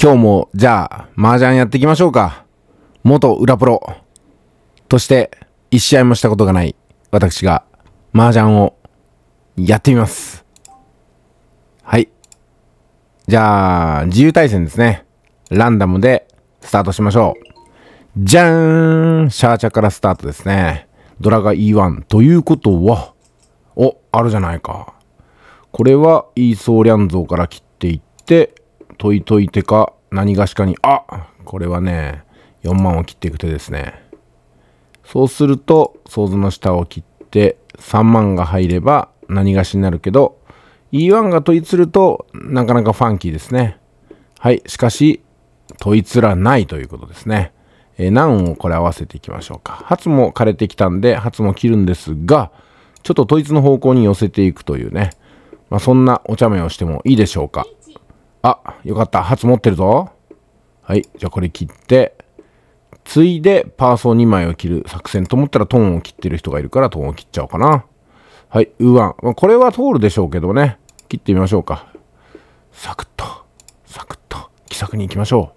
今日も、じゃあ、麻雀やっていきましょうか。元裏プロとして、一試合もしたことがない、私が、麻雀を、やってみます。はい。じゃあ、自由対戦ですね。ランダムで、スタートしましょう。じゃーんシャーチャからスタートですね。ドラが E1。ということは、お、あるじゃないか。これは、イーソーリャンゾーから切っていって、解いといてか、何がしかに、あこれはね、4万を切っていく手ですね。そうすると、想像の下を切って、3万が入れば何がしになるけど、E1 が問いつると、なかなかファンキーですね。はい、しかし、問いつらないということですね。えー、何をこれ合わせていきましょうか。初も枯れてきたんで、初も切るんですが、ちょっと問いつの方向に寄せていくというね。まあ、そんなお茶目をしてもいいでしょうか。あ、よかった。初持ってるぞ。はい。じゃあこれ切って、ついでパーソン2枚を切る作戦と思ったらトーンを切ってる人がいるからトーンを切っちゃおうかな。はい、ウーワン。まあ、これは通るでしょうけどね。切ってみましょうか。サクッと、サクッと、気さくに行きましょ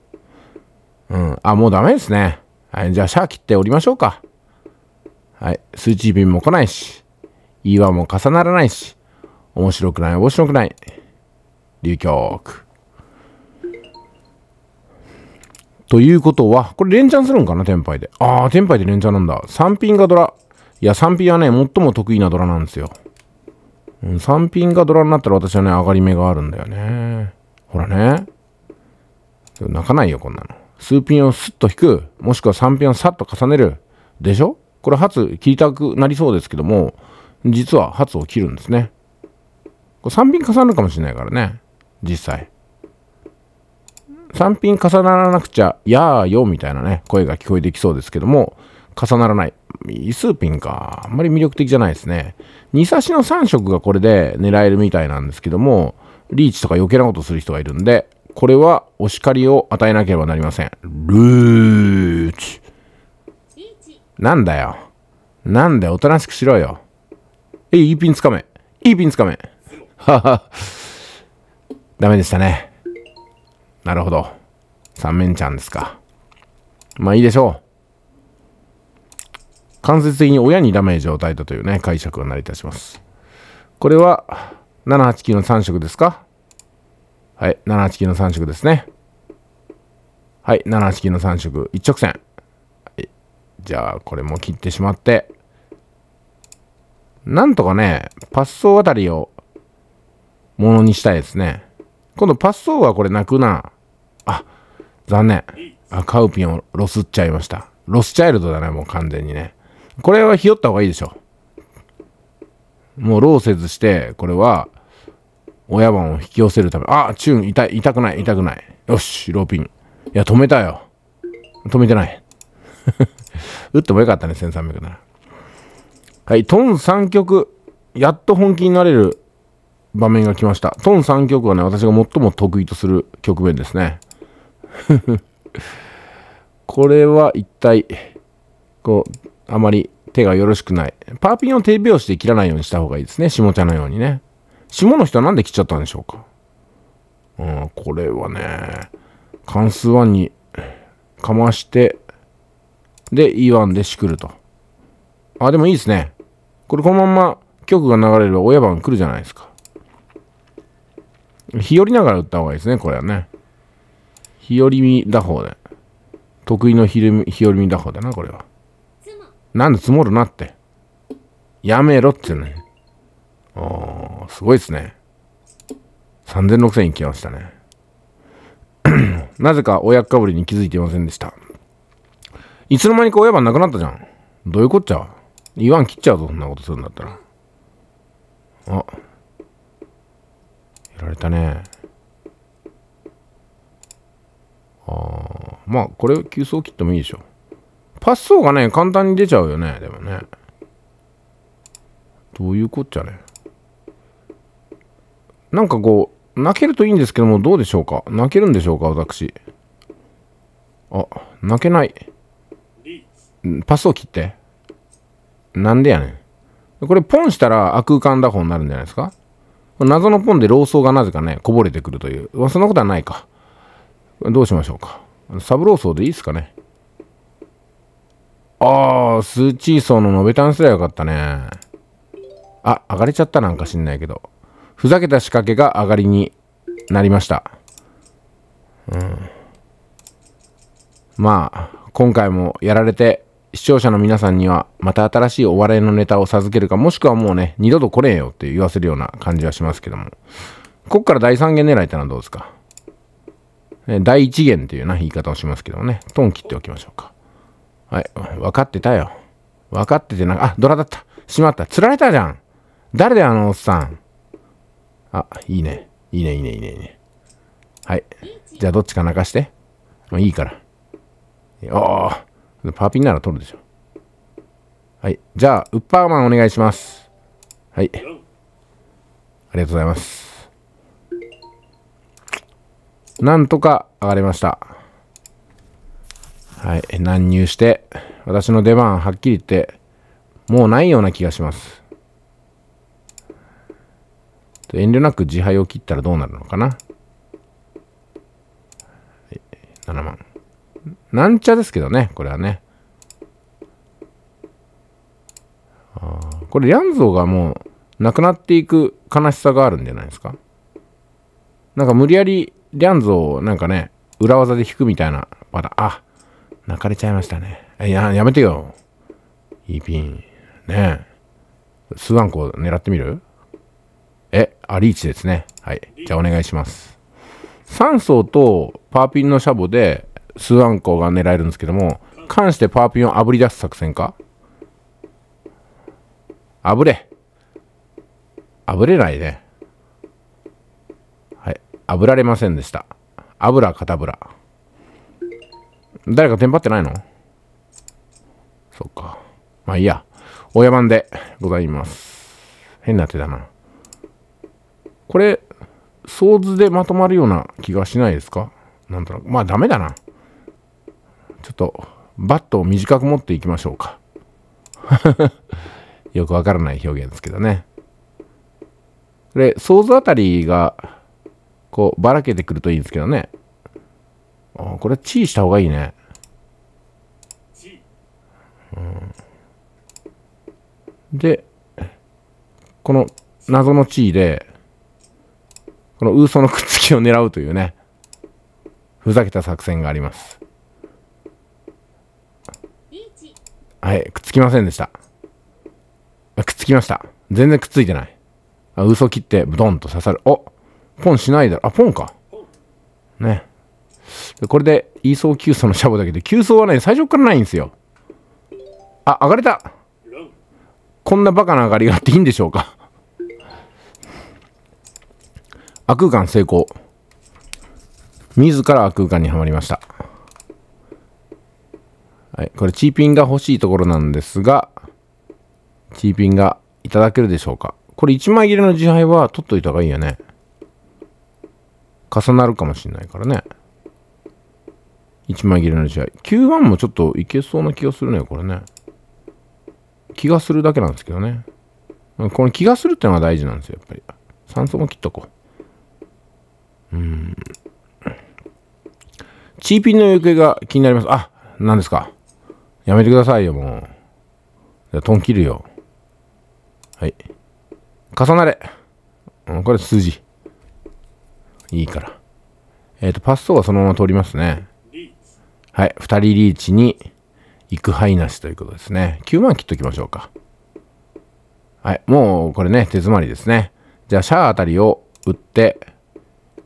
う。うん。あ、もうダメですね。はい、じゃあシャー切っておりましょうか。はい、数値便も来ないし、E1 も重ならないし、面白くない、面白くない。流局。ということは、これ連チャンするんかな、天イで。ああ、天イで連チャンなんだ。ピ品がドラ。いや、ピ品はね、最も得意なドラなんですよ。うん、三品がドラになったら私はね、上がり目があるんだよね。ほらね。泣かないよ、こんなの。数ピンをスッと引く。もしくはピ品をさっと重ねる。でしょこれ、初切りたくなりそうですけども、実は初を切るんですね。これ3品重なるかもしれないからね。実際。3品重ならなくちゃ、やーよみたいなね、声が聞こえてきそうですけども、重ならない。数品か。あんまり魅力的じゃないですね。2差しの3色がこれで狙えるみたいなんですけども、リーチとか余計なことする人がいるんで、これはお叱りを与えなければなりません。ルーチ。なんだよ。なんだよ、おとなしくしろよ。え、いいピンつかめ。いいピンつかめ。はは。ダメでしたね。なるほど。三面ちゃんですか。まあいいでしょう。間接的に親にダメージを与えたというね、解釈が成り立ちます。これは、789の3色ですかはい、789の3色ですね。はい、789の3色、一直線。はい、じゃあ、これも切ってしまって、なんとかね、パッソーあたりをものにしたいですね。今度パスソーはこれなくな。あ、残念。あ、カウピンをロスっちゃいました。ロスチャイルドだね、もう完全にね。これはひよった方がいいでしょ。もうローせずして、これは、親番を引き寄せるため。あ、チューン、痛い、痛くない、痛くない。よし、ローピン。いや、止めたよ。止めてない。打ってもよかったね、1300なら。はい、トン3曲。やっと本気になれる場面が来ました。トン3曲はね、私が最も得意とする局面ですね。これは一体、こう、あまり手がよろしくない。パーピンを手拍子で切らないようにした方がいいですね。下茶のようにね。下の人はなんで切っちゃったんでしょうか。うん、これはね、関数1にかまして、で、E1 でしくると。あ、でもいいですね。これこのまま曲が流れれば親番来るじゃないですか。日和ながら打った方がいいですね、これはね。日和見打法で。得意の日和見打法だな、これは。なんで積もるなって。やめろってね。おー、すごいですね。3 6 0 0 0いきましたね。なぜか親かぶりに気づいていませんでした。いつの間にか親番なくなったじゃん。どういうこっちゃ言わん切っちゃうぞ、そんなことするんだったら。あ、られたね。ああ、まあ、これ、急走切ってもいいでしょ。パス層がね、簡単に出ちゃうよね、でもね。どういうこっちゃね。なんかこう、泣けるといいんですけども、どうでしょうか泣けるんでしょうか、私。あ、泣けない。パスを切って。なんでやねん。これ、ポンしたら、空間打法になるんじゃないですか謎のポンで老僧がなぜかね、こぼれてくるという。まあ、そんなことはないか。どうしましょうか。サブローソーでいいですかね。ああ、スーチーソーの延べタンすらよかったね。あ、上がれちゃったなんか知んないけど。ふざけた仕掛けが上がりになりました。うん。まあ、今回もやられて視聴者の皆さんにはまた新しいお笑いのネタを授けるかもしくはもうね二度と来れんよって言わせるような感じはしますけどもこっから第三元狙いってのはどうですか第一弦っていうな言い方をしますけどもねトン切っておきましょうかはい分かってたよ分かっててなんかあドラだったしまった釣られたじゃん誰だよあのおっさんあいいねいいねいいねいいねいいねはいじゃあどっちか泣かしてもういいからおおパーピンなら取るでしょ。はい。じゃあ、ウッパーマンお願いします。はい。ありがとうございます。なんとか上がりました。はい。乱入して、私の出番はっきり言って、もうないような気がします。遠慮なく自敗を切ったらどうなるのかな、7万。なんちゃですけどね、これはね。あこれ、リャンゾーがもう、なくなっていく悲しさがあるんじゃないですか。なんか無理やり、リャンゾーをなんかね、裏技で引くみたいな、まだ、あ、泣かれちゃいましたね。いや、やめてよ。いいピン。ねえ。スワンコ狙ってみるえ、あ、リーチですね。はい。じゃあお願いします。3層とパーピンのシャボで、スアンコウが狙えるんですけども、関してパーピンを炙り出す作戦か炙れ炙れないね。はい。炙られませんでした。油かたぶら。誰かテンパってないのそっか。まあいいや。親番でございます。変な手だな。これ、想図でまとまるような気がしないですかなんとなく。まあダメだな。ちょっとバットを短く持っていきましょうか よくわからない表現ですけどねで想像あたりがこうばらけてくるといいんですけどねあこれチーした方がいいねうん、でこの謎の地位でこのウーソのくっつきを狙うというねふざけた作戦がありますはい、くっつきませんでした。くっつきました。全然くっついてない。あ、嘘切ってブドンと刺さる。おポンしないだろ。あ、ポンか。ね。これで、イーソー急走のシャボだけど、急走はね、最初からないんですよ。あ、上がれたこんなバカな上がりがあっていいんでしょうか悪空間成功。自ら悪空間にはまりました。はい、これチーピンが欲しいところなんですが、チーピンがいただけるでしょうか。これ1枚切れの自敗は取っといた方がいいよね。重なるかもしんないからね。1枚切れの自敗。9-1もちょっといけそうな気がするね、これね。気がするだけなんですけどね。この気がするってのが大事なんですよ、やっぱり。酸素も切っとこう。うん。チーピンの行方が気になります。あ、何ですか。やめてくださいよ、もう。じゃトン切るよ。はい。重なれ。うん、これ数字。いいから。えっ、ー、と、パス等はそのまま通りますね。はい。2人リーチに行く範囲なしということですね。9万切っときましょうか。はい。もう、これね、手詰まりですね。じゃあ、シャアあたりを打って、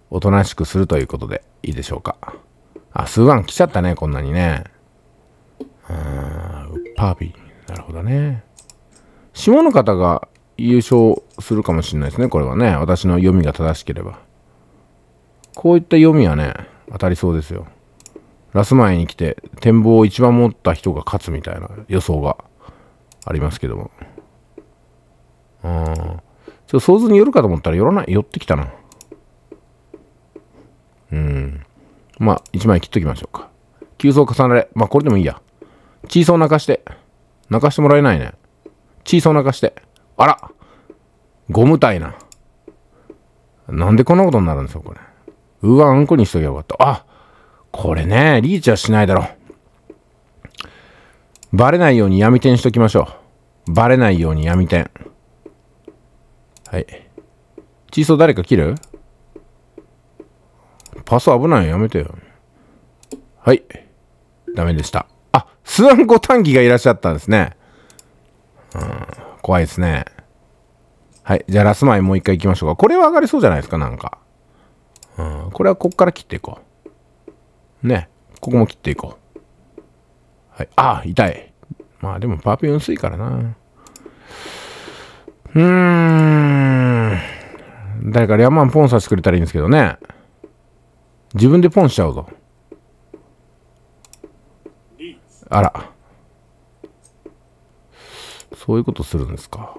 おとなしくするということでいいでしょうか。あ、数万来ちゃったね、こんなにね。うウパービー。なるほどね。下の方が優勝するかもしれないですね、これはね。私の読みが正しければ。こういった読みはね、当たりそうですよ。ラス前に来て、展望を一番持った人が勝つみたいな予想がありますけども。うん。ちょっと想像によるかと思ったら寄らない、寄ってきたな。うん。まあ、1枚切っときましょうか。急増重なれ。まあ、これでもいいや。チーソー泣かして。泣かしてもらえないね。チーソー泣かして。あらゴムたいな。なんでこんなことになるんですか、これ。うわ、あんこにしときゃよかった。あこれね、リーチはしないだろ。バレないように闇点しときましょう。バレないように闇点。はい。チーソー誰か切るパス危ないよ。やめてよ。はい。ダメでした。スワンご短期がいらっしゃったんですね。うん、怖いですね。はい。じゃあ、ラス前もう一回行きましょうか。これは上がりそうじゃないですか、なんか。うん、これはこっから切っていこう。ね。ここも切っていこう。はい。ああ、痛い。まあ、でもパーピン薄いからな。うーん。誰かリャマンポンさせてくれたらいいんですけどね。自分でポンしちゃうぞ。あら。そういうことするんですか。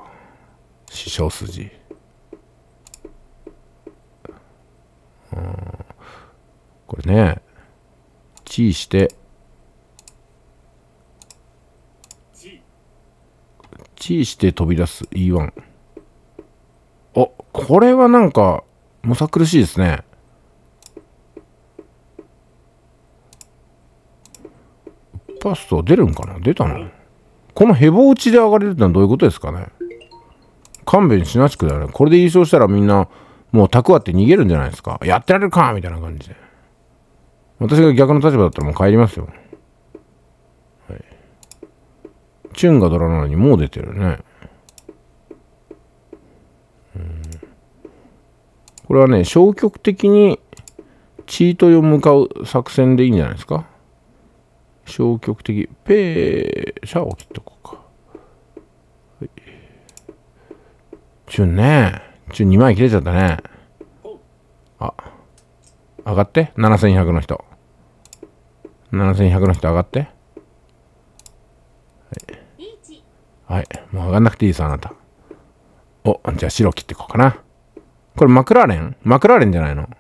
師匠筋。うん。これね、チーして、チーして飛び出す E1。お、これはなんか、むさ苦しいですね。パスト出るんかな出たのこのヘボ打ちで上がれるってのはどういうことですかね勘弁しなしくだね。これで優勝したらみんな、もう蓄って逃げるんじゃないですか。やってられるかみたいな感じで。私が逆の立場だったらもう帰りますよ。はい。チュンがドラなのにもう出てるね。これはね、消極的にチートを向かう作戦でいいんじゃないですか。消極的。ペー、シャーを切っとこうか。はい、チュンね。チュン2枚切れちゃったね。あ、上がって。7100の人。7100の人上がって。はい。はい。もう上がんなくていいさ、あなた。お、じゃあ白切っていこうかな。これマクラーレンマクラーレンじゃないの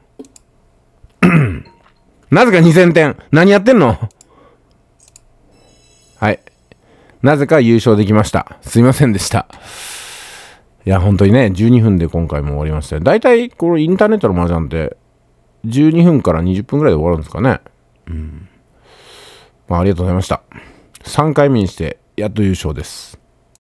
なぜか2000点。何やってんのはい。なぜか優勝できました。すいませんでした。いや、本当にね、12分で今回も終わりましただいたい、このインターネットの麻雀って、12分から20分ぐらいで終わるんですかね。うん。まあ、ありがとうございました。3回目にして、やっと優勝です。